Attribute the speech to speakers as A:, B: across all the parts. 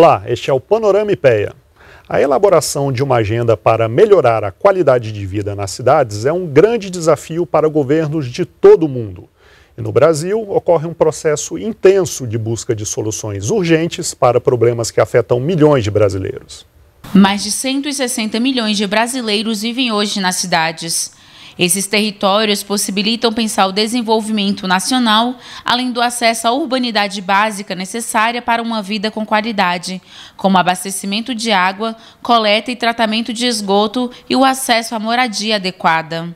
A: Olá, este é o Panorama IPEA. A elaboração de uma agenda para melhorar a qualidade de vida nas cidades é um grande desafio para governos de todo o mundo. E no Brasil, ocorre um processo intenso de busca de soluções urgentes para problemas que afetam milhões de brasileiros.
B: Mais de 160 milhões de brasileiros vivem hoje nas cidades. Esses territórios possibilitam pensar o desenvolvimento nacional, além do acesso à urbanidade básica necessária para uma vida com qualidade, como abastecimento de água, coleta e tratamento de esgoto e o acesso à moradia adequada.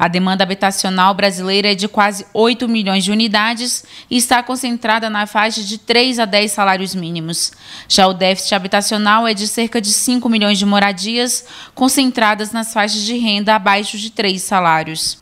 B: A demanda habitacional brasileira é de quase 8 milhões de unidades e está concentrada na faixa de 3 a 10 salários mínimos. Já o déficit habitacional é de cerca de 5 milhões de moradias, concentradas nas faixas de renda abaixo de 3 salários.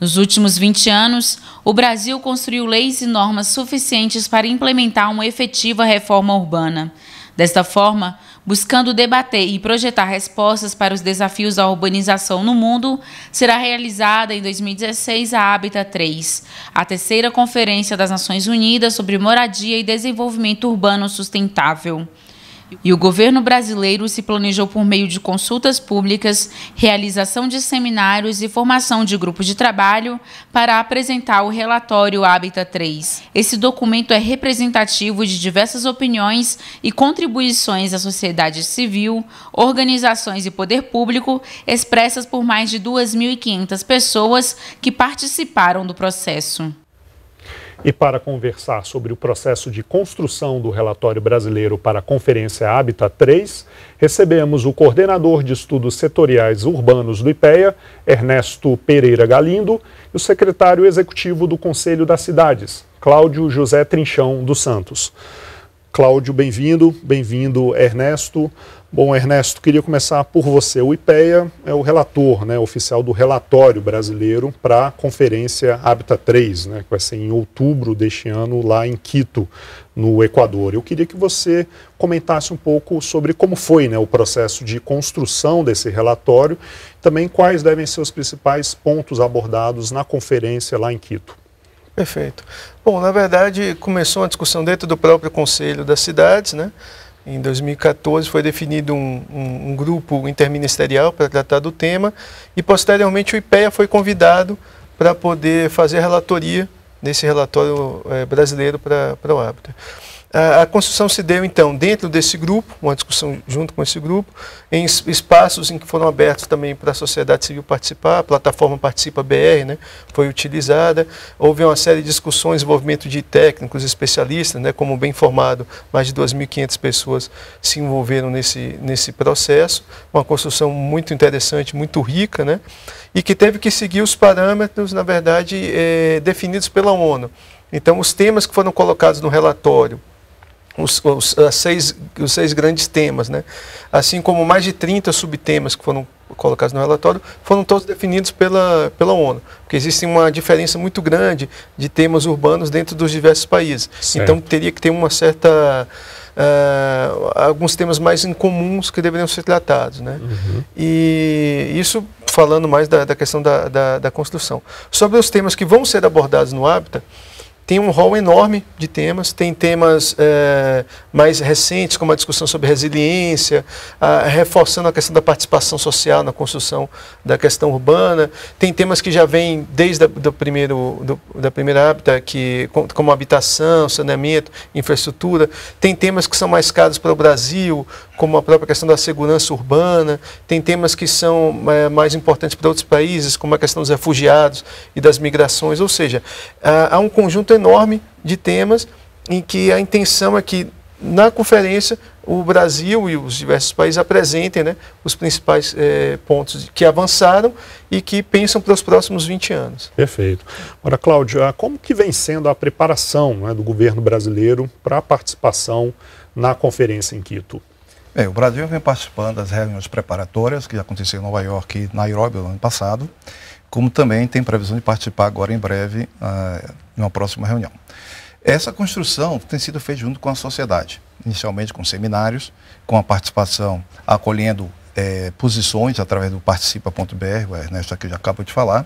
B: Nos últimos 20 anos, o Brasil construiu leis e normas suficientes para implementar uma efetiva reforma urbana. Desta forma, buscando debater e projetar respostas para os desafios da urbanização no mundo, será realizada em 2016 a Habitat 3, a terceira Conferência das Nações Unidas sobre Moradia e Desenvolvimento Urbano Sustentável. E o governo brasileiro se planejou por meio de consultas públicas, realização de seminários e formação de grupos de trabalho para apresentar o relatório Hábitat 3. Esse documento é representativo de diversas opiniões e contribuições da sociedade civil, organizações e poder público, expressas por mais de 2.500 pessoas que participaram do processo.
A: E para conversar sobre o processo de construção do relatório brasileiro para a Conferência Habitat 3, recebemos o coordenador de estudos setoriais urbanos do IPEA, Ernesto Pereira Galindo, e o secretário executivo do Conselho das Cidades, Cláudio José Trinchão dos Santos. Cláudio, bem-vindo, bem-vindo, Ernesto. Bom, Ernesto, queria começar por você. O IPEA é o relator né, oficial do relatório brasileiro para a Conferência Habitat 3, né, que vai ser em outubro deste ano, lá em Quito, no Equador. Eu queria que você comentasse um pouco sobre como foi né, o processo de construção desse relatório, também quais devem ser os principais pontos abordados na conferência lá em Quito.
C: Perfeito. Bom, na verdade, começou uma discussão dentro do próprio Conselho das Cidades, né? Em 2014 foi definido um, um, um grupo interministerial para tratar do tema e posteriormente o IPEA foi convidado para poder fazer relatoria nesse relatório é, brasileiro para o hábito. A construção se deu, então, dentro desse grupo, uma discussão junto com esse grupo, em espaços em que foram abertos também para a sociedade civil participar, a plataforma Participa BR né, foi utilizada, houve uma série de discussões, envolvimento de técnicos, especialistas, né, como bem formado, mais de 2.500 pessoas se envolveram nesse, nesse processo, uma construção muito interessante, muito rica, né, e que teve que seguir os parâmetros, na verdade, é, definidos pela ONU. Então, os temas que foram colocados no relatório, os, os, seis, os seis grandes temas. Né? Assim como mais de 30 subtemas que foram colocados no relatório, foram todos definidos pela, pela ONU. Porque existe uma diferença muito grande de temas urbanos dentro dos diversos países. Certo. Então teria que ter uma certa. Uh, alguns temas mais incomuns que deveriam ser tratados. Né? Uhum. E isso falando mais da, da questão da, da, da, construção. Sobre os temas que vão ser abordados no Habitat tem um rol enorme de temas. Tem temas é, mais recentes, como a discussão sobre resiliência, a, reforçando a questão da participação social na construção da questão urbana. Tem temas que já vêm desde a, do primeiro, do, da primeira hábita, que, como habitação, saneamento, infraestrutura. Tem temas que são mais caros para o Brasil, como a própria questão da segurança urbana. Tem temas que são é, mais importantes para outros países, como a questão dos refugiados e das migrações. Ou seja, há, há um conjunto conjunto enorme de temas em que a intenção é que na conferência o Brasil e os diversos países apresentem né, os principais é, pontos que avançaram e que pensam para os próximos 20
A: anos. Perfeito. Agora, Cláudia, ah, como que vem sendo a preparação né, do governo brasileiro para a participação na conferência em Quito?
D: Bem, o Brasil vem participando das reuniões preparatórias que aconteceram em Nova York e Nairobi no ano passado como também tem previsão de participar agora em breve, em ah, numa próxima reunião. Essa construção tem sido feita junto com a sociedade, inicialmente com seminários, com a participação, acolhendo é, posições através do participa.br, o Ernesto aqui já acabou de falar,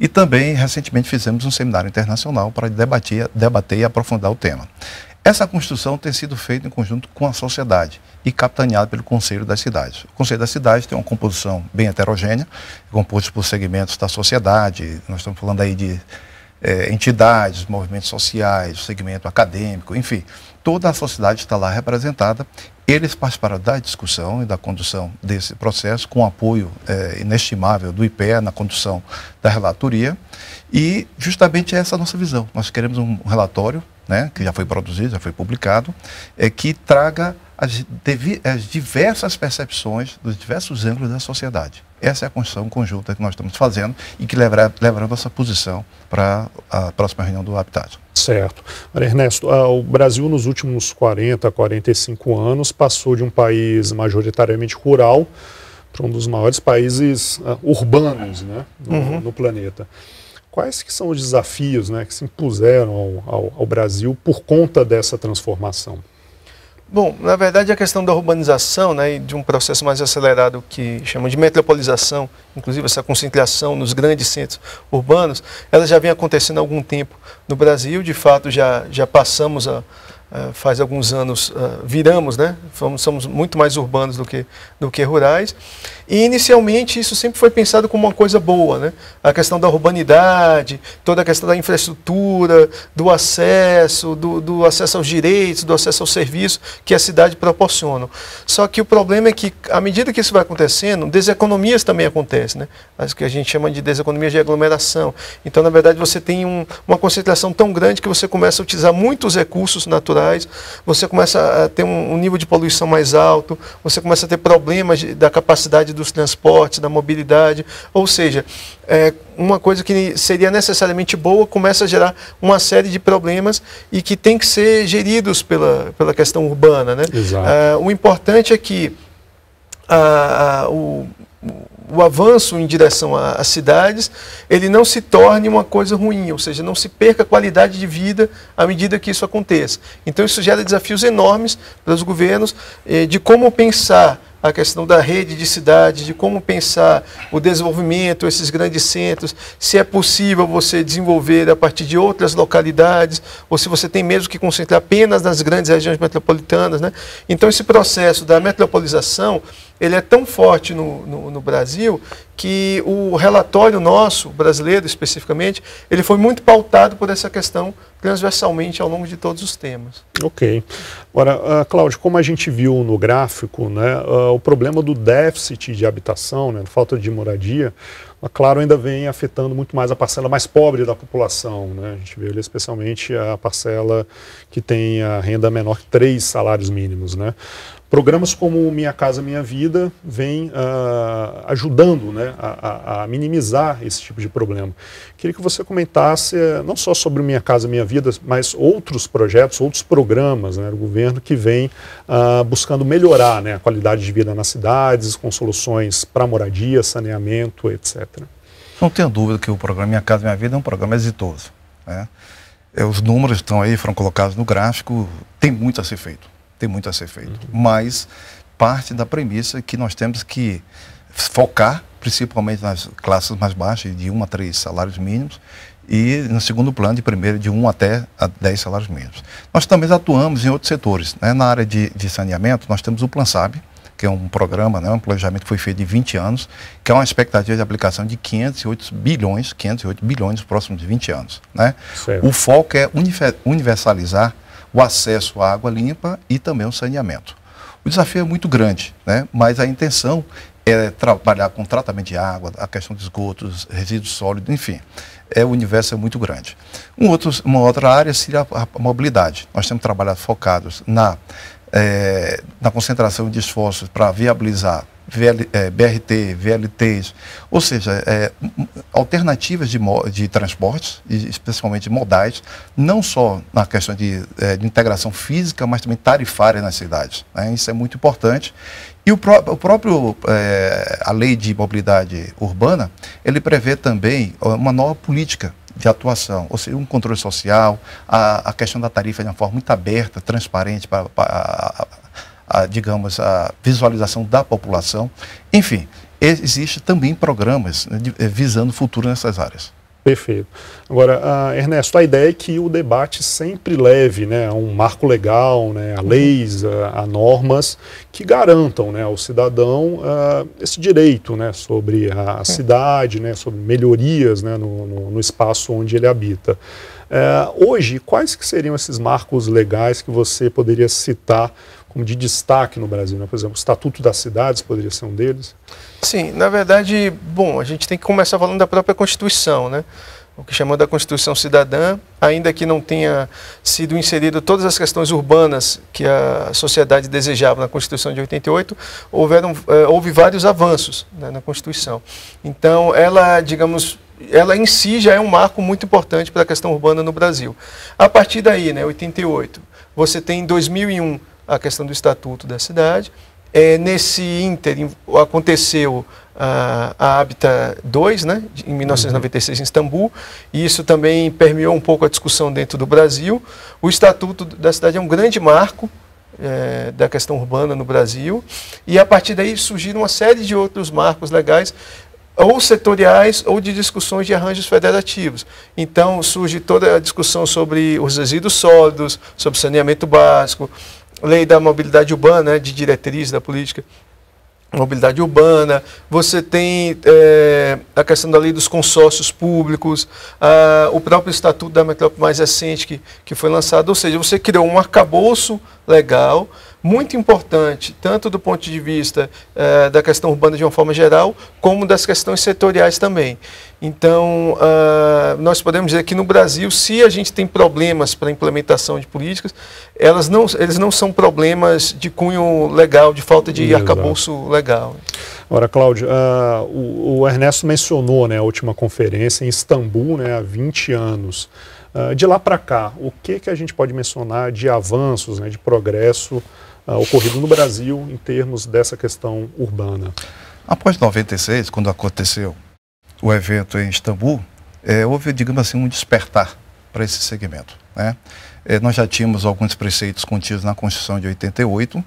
D: e também recentemente fizemos um seminário internacional para debater, debater e aprofundar o tema. Essa construção tem sido feita em conjunto com a sociedade e capitaneada pelo Conselho das Cidades. O Conselho das Cidades tem uma composição bem heterogênea, composto por segmentos da sociedade, nós estamos falando aí de é, entidades, movimentos sociais, segmento acadêmico, enfim, toda a sociedade está lá representada. Eles participaram da discussão e da condução desse processo, com apoio é, inestimável do IPE na condução da relatoria. E justamente essa é a nossa visão. Nós queremos um relatório né, que já foi produzido, já foi publicado, é que traga as, as diversas percepções dos diversos ângulos da sociedade. Essa é a construção conjunta que nós estamos fazendo e que levará, levará nossa posição para a próxima reunião do Habitat. Certo. Maria
A: Ernesto, ah, o Brasil nos últimos 40, 45 anos passou de um país majoritariamente rural para um dos maiores países ah, urbanos né, no, uhum. no planeta. Quais que são os desafios né, que se impuseram ao, ao, Brasil por conta dessa transformação?
C: Bom, na verdade a questão da urbanização né, e de um processo mais acelerado que chama de metropolização, inclusive essa concentração nos grandes centros urbanos, ela já vem acontecendo há algum tempo no Brasil. De fato, já, já passamos a, ah, faz alguns anos uh, viramos, né? Fomos, somos muito mais urbanos do que, do que rurais. E inicialmente isso sempre foi pensado como uma coisa boa, né? A questão da urbanidade, toda a questão da infraestrutura, do acesso, do, do acesso aos direitos, do acesso ao serviço que a cidade proporciona. Só que o problema é que, à medida que isso vai acontecendo, deseconomias também acontecem, né? As que a gente chama de deseconomias de aglomeração. Então, na verdade, você tem um, uma concentração tão grande que você começa a utilizar muitos recursos naturais naturais, você começa a ter um, nível de poluição mais alto, você começa a ter problemas da capacidade dos transportes, da mobilidade, ou seja, é, uma coisa que seria necessariamente boa começa a gerar uma série de problemas e que tem que ser geridos pela, pela questão urbana. Né? É, o importante é que a, a, o, o avanço em direção às cidades, ele não se torne uma coisa ruim, ou seja, não se perca a qualidade de vida à medida que isso aconteça. Então isso gera desafios enormes para os governos eh, de como pensar a questão da rede de cidades, de como pensar o desenvolvimento, esses grandes centros, se é possível você desenvolver a partir de outras localidades, ou se você tem mesmo que concentrar apenas nas grandes regiões metropolitanas. Né? Então, esse processo da metropolização ele é tão forte no, no, no, Brasil que o relatório nosso, brasileiro especificamente, ele foi muito pautado por essa questão transversalmente ao longo de todos os temas.
A: Ok. Agora, uh, Cláudio, como a gente viu no gráfico, né, uh, o problema do déficit de habitação, né, falta de moradia, ah, claro, ainda vem afetando muito mais a parcela mais pobre da população. Né? A gente vê ali especialmente a parcela que tem a renda menor que três salários mínimos. Né? Programas como Minha Casa Minha Vida vêm uh, ajudando né, a, a, minimizar esse tipo de problema. Queria que você comentasse eh, não só sobre Minha Casa Minha Vida, mas outros projetos, outros programas né, do governo que vêm uh, buscando melhorar né, a qualidade de vida nas cidades, com soluções para moradia, saneamento, etc.
D: Não tenho dúvida que o programa Minha Casa Minha Vida é um programa exitoso. Né? É, os números estão aí, foram colocados no gráfico, tem muito a ser feito tem muito a ser feito. Uhum. Mas parte da premissa é que nós temos que focar, principalmente nas classes mais baixas, de 1 a 3 salários mínimos, e no segundo plano, de primeiro, de 1 até a 10 salários mínimos. Nós também atuamos em outros setores. Né? Na área de, de saneamento, nós temos o Plan SAB, que é um programa, né, um planejamento que foi feito de 20 anos, que é uma expectativa de aplicação de 508 bilhões, 508 bilhões nos próximos 20 anos. Né? O foco é universalizar o acesso à água limpa e também o saneamento. O desafio é muito grande, né? mas a intenção é trabalhar com tratamento de água, a questão de esgotos, resíduos sólidos, enfim. É, o universo é muito grande. Um outro, uma outra área seria a, a mobilidade. Nós temos trabalhado focados na, é, na concentração de esforços para viabilizar VL, é, BRT, VLTs, ou seja, é, alternativas de, de transportes, especialmente modais, não só na questão de, é, de integração física, mas também tarifária nas cidades. Né? Isso é muito importante. E o, pró o próprio, é, a lei de mobilidade urbana, ele prevê também uma nova política de atuação, ou seja, um controle social, a, a questão da tarifa de uma forma muito aberta, transparente para a, digamos, a visualização da população. Enfim, existe também programas né, eh, visando o futuro nessas áreas. Perfeito.
A: Agora, uh, Ernesto, a ideia é que o debate sempre leve né, a um marco legal, né, a leis, a, a normas que garantam né, ao cidadão uh, esse direito né, sobre a, a é. cidade, né, sobre melhorias né, no, no, no espaço onde ele habita. Uh, hoje, quais que seriam esses marcos legais que você poderia citar como de destaque no Brasil, né? por exemplo, o Estatuto das Cidades poderia ser um deles? Sim, na verdade, bom, a gente tem que começar falando da própria Constituição, né?
C: o que chamamos da Constituição Cidadã, ainda que não tenha sido inserido todas as questões urbanas que a sociedade desejava na Constituição de 88, houveram, eh, houve vários avanços né, na Constituição. Então, ela, digamos, ela em si já é um marco muito importante para a questão urbana no Brasil. A partir daí, né, 88, você tem em 2001 a questão do estatuto da cidade. É, nesse ínterim aconteceu a, a Habita 2, né, em 1996 em Istambul, e isso também permeou um pouco a discussão dentro do Brasil. O Estatuto da Cidade é um grande marco é, da questão urbana no Brasil, e a partir daí surgiram uma série de outros marcos legais, ou setoriais ou de discussões de arranjos federativos. Então surge toda a discussão sobre os resíduos sólidos, sobre saneamento básico, lei da mobilidade urbana, né, de diretriz da política mobilidade urbana, você tem é, a questão da lei dos consórcios públicos, a, o próprio Estatuto da Metrópole mais recente que, que foi lançado, ou seja, você criou um arcabouço legal muito importante, tanto do ponto de vista eh, da questão urbana de uma forma geral, como das questões setoriais também. Então, uh, nós podemos dizer que no Brasil, se a gente tem problemas para a implementação de políticas, elas não, eles não são problemas de cunho legal, de falta de Exato. arcabouço legal.
A: Ora, Cláudio, uh, o, o, Ernesto mencionou né, a última conferência em Istambul, né, há 20 anos. Uh, de lá para cá, o que, que a gente pode mencionar de avanços, né, de progresso uh, ocorrido no Brasil em termos dessa questão urbana.
D: Após 96, quando aconteceu o evento em Istambul, é, houve, digamos assim, um despertar para esse segmento. Né? É, nós já tínhamos alguns preceitos contidos na Constituição de 88,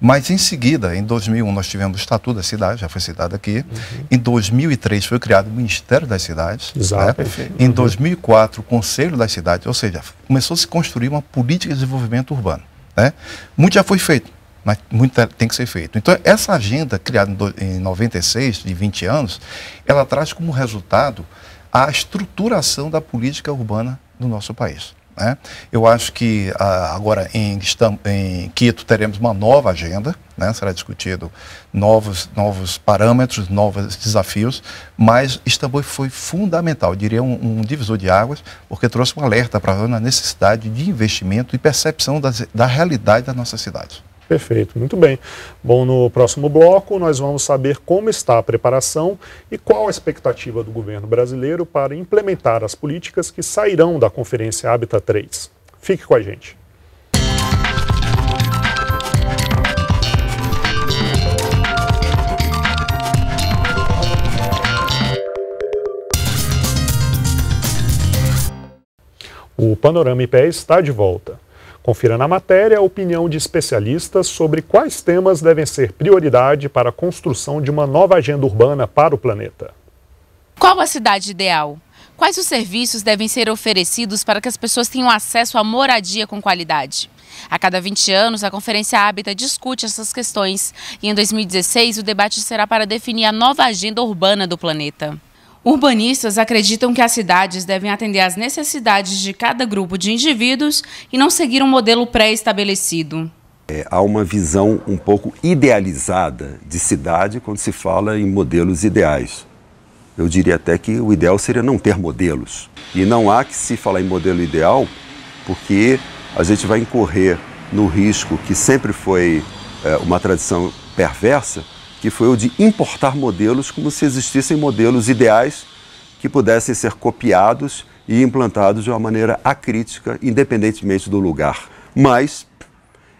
D: mas em seguida, em 2001, nós tivemos o Estatuto da Cidade, já foi citado aqui. Uhum. Em 2003 foi criado o Ministério das Cidades. Né? Exato. Né? Em 2004, o Conselho das Cidades, ou seja, começou a se construir uma política de desenvolvimento urbano. Né? Muito já foi feito, mas muito tá, tem que ser feito. Então, essa agenda criada em 96, de 20 anos, ela traz como resultado a estruturação da política urbana do nosso país. Né? Eu acho que ah, agora em, em Quito teremos uma nova agenda, né? será discutido novos, novos parâmetros, novos desafios, mas Istambul foi fundamental, diria um, um, divisor de águas, porque trouxe um alerta para a necessidade de investimento e percepção das, da realidade das nossas cidades.
A: Perfeito, muito bem. Bom, no próximo bloco nós vamos saber como está a preparação e qual a expectativa do governo brasileiro para implementar as políticas que sairão da Conferência Habitat 3. Fique com a gente. O Panorama IPE está de volta. Confira na matéria a opinião de especialistas sobre quais temas devem ser prioridade para a construção de uma nova agenda urbana para o planeta.
B: Qual a cidade ideal? Quais os serviços devem ser oferecidos para que as pessoas tenham acesso à moradia com qualidade? A cada 20 anos, a Conferência Habitat discute essas questões e em 2016 o debate será para definir a nova agenda urbana do planeta. Urbanistas acreditam que as cidades devem atender às necessidades de cada grupo de indivíduos e não seguir um modelo pré-estabelecido.
E: É, há uma visão um pouco idealizada de cidade quando se fala em modelos ideais. Eu diria até que o ideal seria não ter modelos. E não há que se falar em modelo ideal, porque a gente vai incorrer no risco que sempre foi é, uma tradição perversa que foi o de importar modelos como se existissem modelos ideais que pudessem ser copiados e implantados de uma maneira acrítica, independentemente do lugar. Mas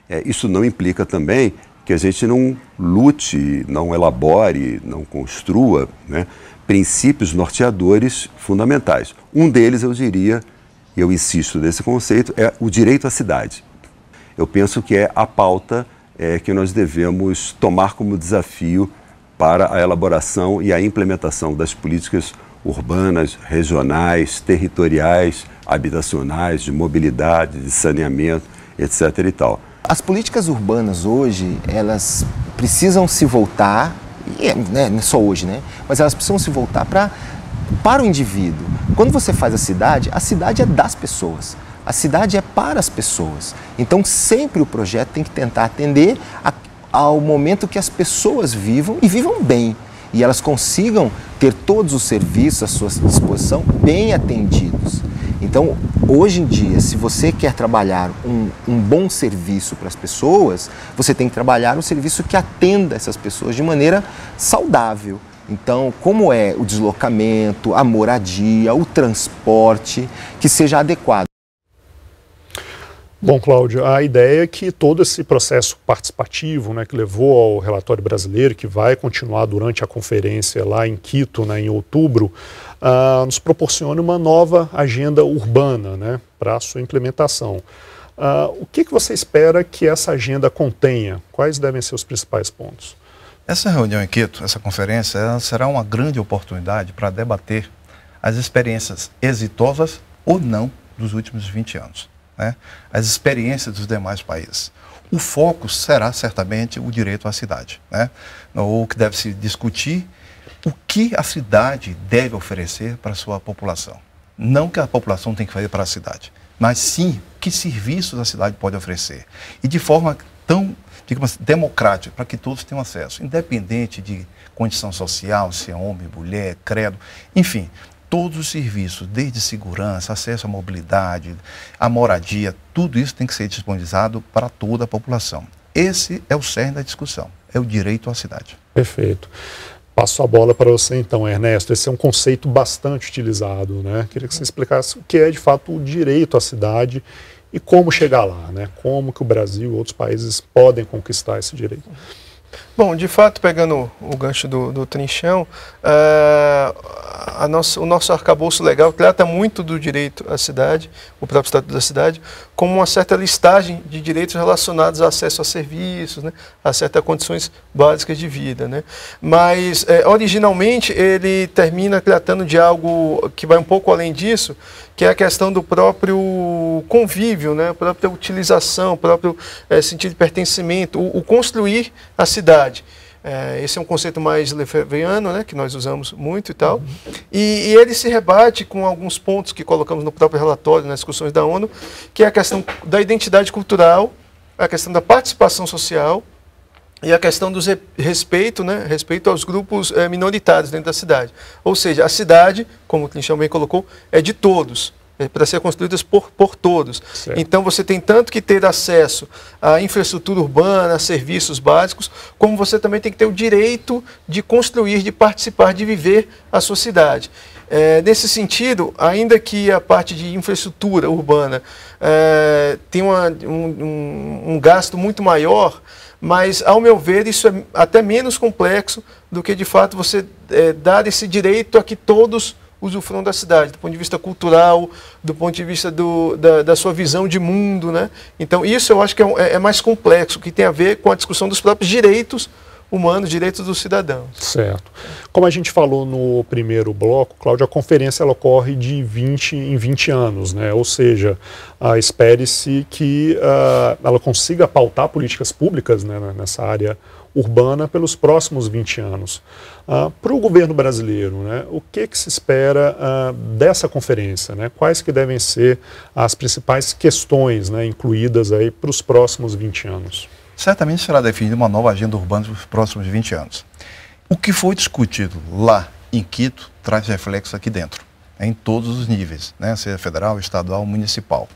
E: é, isso não implica também que a gente não lute, não elabore, não construa né, princípios norteadores fundamentais. Um deles, eu diria, eu insisto nesse conceito, é o direito à cidade. Eu penso que é a pauta é, que nós devemos tomar como desafio para a elaboração e a implementação das políticas urbanas, regionais, territoriais, habitacionais, de mobilidade, de saneamento, etc. e tal.
D: As políticas urbanas hoje, elas precisam se voltar, e é, né, é só hoje, né? Mas elas precisam se voltar para para o indivíduo. Quando você faz a cidade, a cidade é das pessoas. A cidade é para as pessoas. Então, sempre o projeto tem que tentar atender a, ao momento que as pessoas vivam e vivam bem. E elas consigam ter todos os serviços à sua disposição bem atendidos. Então, hoje em dia, se você quer trabalhar um, um bom serviço para as pessoas, você tem que trabalhar um serviço que atenda essas pessoas de maneira saudável. Então, como é o deslocamento, a moradia, o transporte,
E: que seja adequado.
A: Bom, Cláudio, a ideia é que todo esse processo participativo né, que levou ao relatório brasileiro, que vai continuar durante a conferência lá em Quito, né, em outubro, uh, nos proporciona uma nova agenda urbana né, para a sua implementação. Uh, o que, que você espera que essa agenda contenha? Quais devem ser os principais pontos?
D: Essa reunião em Quito, essa conferência, será uma grande oportunidade para debater as experiências exitosas ou não dos últimos 20 anos né, as experiências dos demais países. O foco será certamente o direito à cidade, né? ou que deve se discutir o que a cidade deve oferecer para a sua população. Não que a população tem que fazer para a cidade, mas sim que serviços a cidade pode oferecer. E de forma tão digamos, para que todos tenham acesso, independente de condição social, se é homem, mulher, credo, enfim, todos os serviços, desde segurança, acesso à mobilidade, à moradia, tudo isso tem que ser disponibilizado para toda a população. Esse é o cerne da discussão, é o direito à cidade. Perfeito.
A: Passo a bola para você então, Ernesto. Esse é um conceito bastante utilizado, né? Queria que você explicasse o que é de fato o direito à cidade e como chegar lá, né? Como que o Brasil e outros países podem conquistar esse direito. Bom, de fato, pegando o gancho
C: do, do trinchão, uh, nosso, o nosso arcabouço legal trata muito do direito à cidade, o próprio Estatuto da Cidade, como uma certa listagem de direitos relacionados ao acesso a serviços, né, a certas condições básicas de vida. Né? Mas, eh, originalmente, ele termina tratando de algo que vai um pouco além disso, que é a questão do próprio convívio, né? a própria utilização, o próprio é, sentido de pertencimento, o, o construir a cidade. É, esse é um conceito mais lefeviano, né, que nós usamos muito e tal. Uhum. E, e, ele se rebate com alguns pontos que colocamos no próprio relatório, nas discussões da ONU, que é a questão da identidade cultural, a questão da participação social, e a questão do respeito, né, respeito aos grupos é, minoritários dentro da cidade. Ou seja, a cidade, como o Clinchão bem colocou, é de todos, é para ser construída por, por todos. Certo. Então você tem tanto que ter acesso à infraestrutura urbana, a serviços básicos, como você também tem que ter o direito de construir, de participar, de viver a sua cidade. É, nesse sentido, ainda que a parte de infraestrutura urbana é, tenha um, um, um gasto muito maior, mas, ao meu ver, isso é até menos complexo do que, de fato, você é, dar esse direito a que todos usufruam da cidade, do ponto de vista cultural, do ponto de vista do, da, da, sua visão de mundo. Né? Então, isso eu acho que é, é, é mais complexo, que tem a ver com a discussão dos próprios direitos humanos, direitos dos cidadãos.
A: Certo. Como a gente falou no primeiro bloco, Cláudio, a conferência ela ocorre de 20 em 20 anos, né? ou seja, ah, espere-se que ah, ela consiga pautar políticas públicas né, nessa área urbana pelos próximos 20 anos. Ah, para o governo brasileiro, né, o que, que se espera ah, dessa conferência? Né? Quais que devem ser as principais questões né, incluídas para os próximos
D: 20 anos? certamente será definida uma nova agenda urbana nos próximos 20 anos. O que foi discutido lá em Quito traz reflexo aqui dentro, em todos os níveis, né? seja federal, estadual, municipal.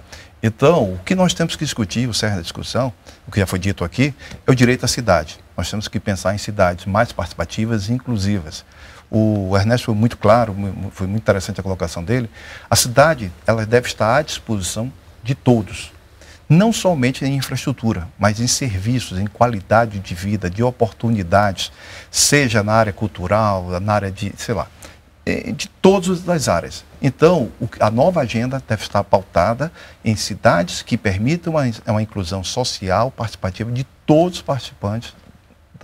D: Então, o que nós temos que discutir, o cerne da discussão, o que já foi dito aqui, é o direito à cidade. Nós temos que pensar em cidades mais participativas e inclusivas. O Ernesto foi muito claro, foi muito interessante a colocação dele. A cidade, ela deve estar à disposição de todos, não somente em infraestrutura, mas em serviços, em qualidade de vida, de oportunidades, seja na área cultural, na área de, sei lá, é, de todas as áreas. Então, a nova agenda deve estar pautada em cidades que permitam uma, inclusão social participativa de todos os participantes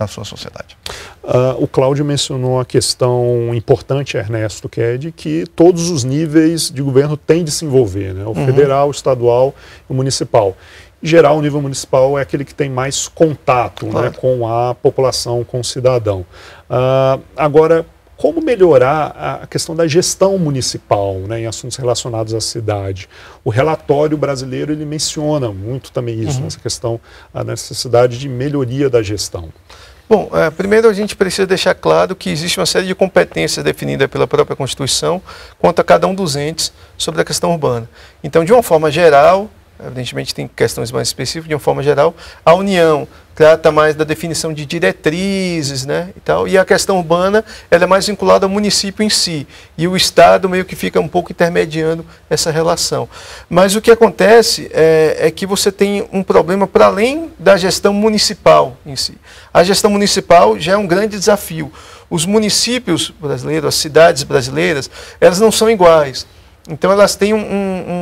D: da sua sociedade.
A: Uh, o Cláudio mencionou a questão importante, Ernesto, que é de que todos os níveis de governo têm de se envolver, né? o uhum. federal, o estadual e o municipal. Em geral, o nível municipal é aquele que tem mais contato né, claro. né, com a população, com o cidadão. Uh, agora, como melhorar a questão da gestão municipal né, em assuntos relacionados à cidade. O relatório brasileiro ele menciona muito também isso, uhum. essa questão, a necessidade de melhoria da gestão. Bom, é, primeiro a gente precisa deixar claro
C: que existe uma série de competências definidas pela própria Constituição quanto a cada um dos entes sobre a questão urbana. Então, de uma forma geral, evidentemente tem questões mais específicas, de uma forma geral, a União trata mais da definição de diretrizes, né, e tal, e a questão urbana, ela é mais vinculada ao município em si, e o Estado meio que fica um pouco intermediando essa relação. Mas o que acontece é, é que você tem um problema para além da gestão municipal em si. A gestão municipal já é um grande desafio. Os municípios brasileiros, as cidades brasileiras, elas não são iguais. Então elas têm um, um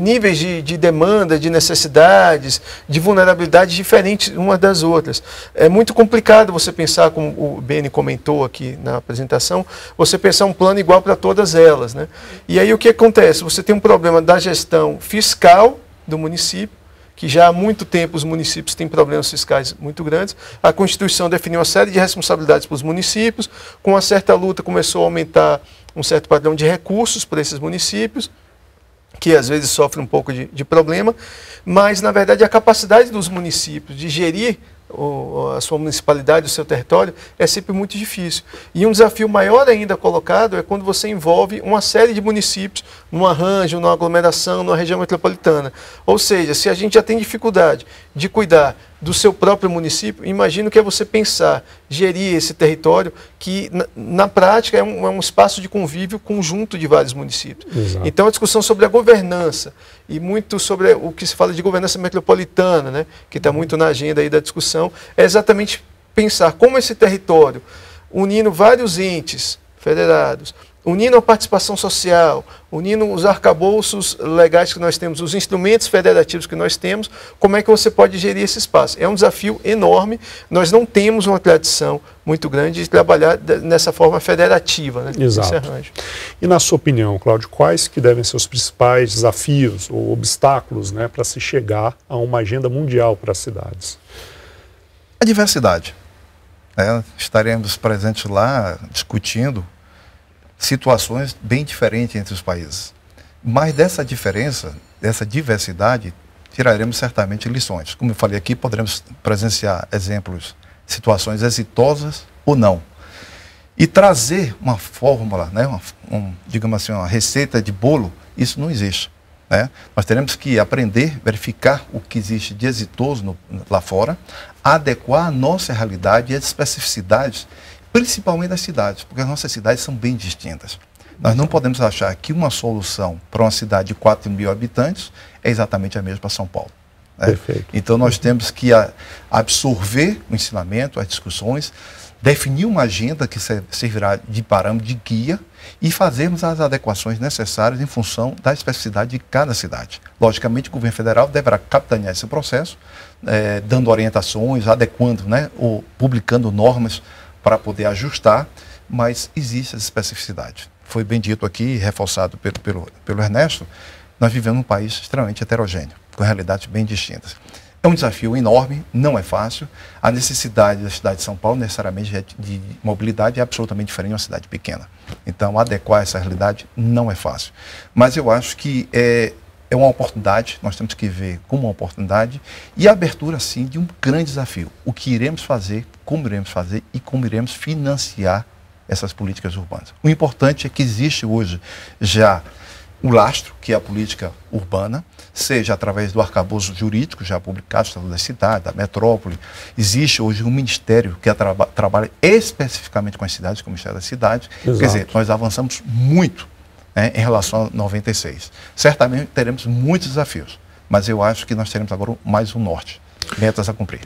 C: níveis de, de, demanda, de necessidades, de vulnerabilidades diferentes umas das outras. É muito complicado você pensar, como o Beni comentou aqui na apresentação, você pensar um plano igual para todas elas. Né? E aí o que acontece? Você tem um problema da gestão fiscal do município, que já há muito tempo os municípios têm problemas fiscais muito grandes. A Constituição definiu uma série de responsabilidades para os municípios, com uma certa luta começou a aumentar um certo padrão de recursos para esses municípios que às vezes sofre um pouco de, de problema, mas na verdade a capacidade dos municípios de gerir o, a sua municipalidade, o seu território, é sempre muito difícil. E um desafio maior ainda colocado é quando você envolve uma série de municípios num arranjo, numa aglomeração, numa região metropolitana. Ou seja, se a gente já tem dificuldade de cuidar do seu próprio município, imagino que é você pensar, gerir esse território que, na, na prática, é um, é um, espaço de convívio conjunto de vários municípios. Exato. Então, a discussão sobre a governança e muito sobre o que se fala de governança metropolitana, né, que está muito na agenda aí da discussão, é exatamente pensar como esse território, unindo vários entes federados, unindo a participação social, unindo os arcabouços legais que nós temos, os instrumentos federativos que nós temos, como é que você pode gerir esse espaço? É um desafio enorme. Nós não temos uma tradição muito grande de trabalhar
A: nessa forma federativa. Né, Exato. E na sua opinião, Cláudio, quais que devem ser os principais desafios ou obstáculos né, para se chegar a uma agenda mundial para
D: as cidades? A diversidade. É, estaremos presentes lá discutindo situações bem diferentes entre os países. Mas dessa diferença, dessa diversidade, tiraremos certamente lições. Como eu falei aqui, poderemos presenciar exemplos, situações exitosas ou não. E trazer uma fórmula, né, uma, um, digamos assim, uma receita de bolo, isso não existe. Né? Nós teremos que aprender, verificar o que existe de exitoso no, lá fora, adequar a nossa realidade e as especificidades principalmente das cidades, porque as nossas cidades são bem distintas. Nós não podemos achar que uma solução para uma cidade de 4 mil habitantes é exatamente a mesma para São Paulo. Né? Então nós temos que absorver o ensinamento, as discussões, definir uma agenda que servirá de parâmetro, de guia, e fazermos as adequações necessárias em função da especificidade de cada cidade. Logicamente, o governo federal deverá capitanear esse processo, eh, dando orientações, adequando né, ou publicando normas para poder ajustar, mas existe essa especificidade. Foi bem dito aqui, reforçado pelo, pelo, pelo Ernesto, nós vivemos um país extremamente heterogêneo, com realidades bem distintas. É um desafio enorme, não é fácil. A necessidade da cidade de São Paulo, necessariamente, é de mobilidade é absolutamente diferente de uma cidade pequena. Então, adequar essa realidade não é fácil. Mas eu acho que é, é uma oportunidade, nós temos que ver como uma oportunidade e a abertura, sim, de um grande desafio. O que iremos fazer, como iremos fazer e como iremos financiar essas políticas urbanas. O importante é que existe hoje já o lastro, que é a política urbana, seja através do arcabouço jurídico já publicado, o da Cidade, da Metrópole. Existe hoje um ministério que traba trabalha especificamente com as cidades, com o Ministério das Cidades. Exato. Quer dizer, nós avançamos muito né, em relação a 96. Certamente teremos muitos desafios, mas eu acho que nós teremos agora mais um norte, metas a cumprir.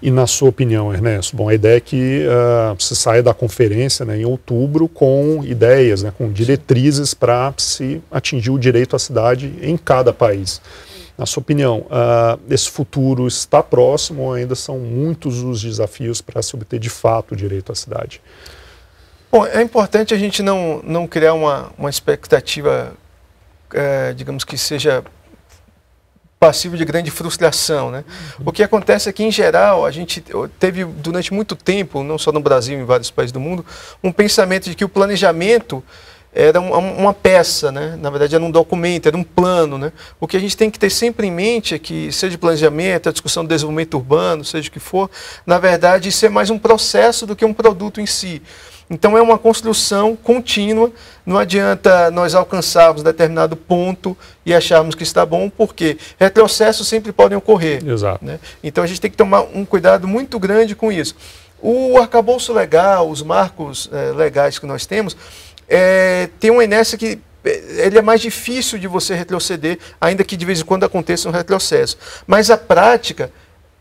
A: E na sua opinião, Ernesto? Bom, a ideia é que uh, ah, se saia da conferência né, em outubro com ideias, né, com diretrizes para se atingir o direito à cidade em cada país. Na sua opinião, uh, esse futuro está próximo ou ainda são muitos os desafios para se obter de fato o direito à cidade? Bom, é importante a gente não, não criar uma, uma expectativa,
C: é, digamos que seja passivo de grande frustração. Né? Uhum. O que acontece é que, em geral, a gente teve durante muito tempo, não só no Brasil, em vários países do mundo, um pensamento de que o planejamento era uma peça, né? na verdade era um documento, era um plano. Né? O que a gente tem que ter sempre em mente é que, seja planejamento, a discussão do desenvolvimento urbano, seja o que for, na verdade isso é mais um processo do que um produto em si. Então é uma construção contínua, não adianta nós alcançarmos determinado ponto e acharmos que está bom, porque retrocessos sempre podem ocorrer. Exato. Né? Então a gente tem que tomar um cuidado muito grande com isso. O arcabouço legal, os marcos é, legais que nós temos, é, tem uma inércia que eh, ele é mais difícil de você retroceder, ainda que de vez em quando aconteça um retrocesso. Mas a prática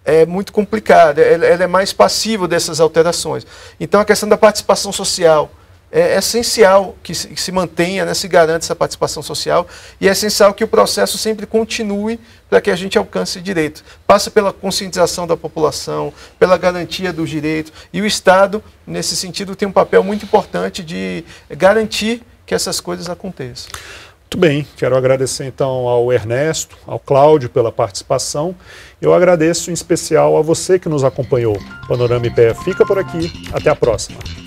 C: é muito complicada, ela, ela, é mais passiva dessas alterações. Então, a questão da participação social é, é essencial que se, que se mantenha, né, se garante essa participação social, e é essencial que o processo sempre continue para que a gente alcance direito. Passa pela conscientização da população, pela garantia dos direitos, e o Estado, nesse sentido, tem um papel
A: muito importante de garantir que essas coisas aconteçam. Muito bem, quero agradecer então ao Ernesto, ao Cláudio pela participação. Eu agradeço em especial a você que nos acompanhou. Panorama IPE fica por aqui, até a próxima.